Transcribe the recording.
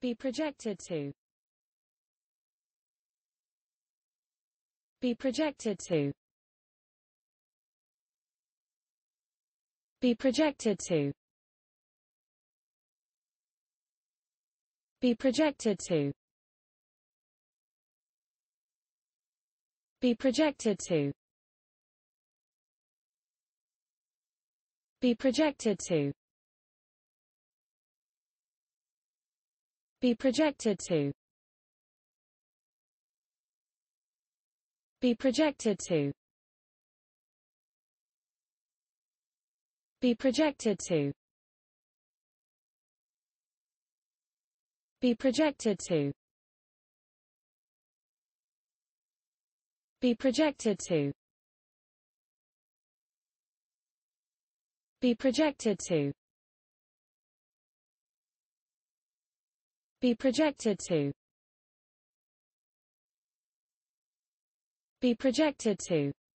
be projected to be projected to be projected to be projected to be projected to be projected to be projected to be projected to be projected to be projected to be projected to be projected to be projected to be projected to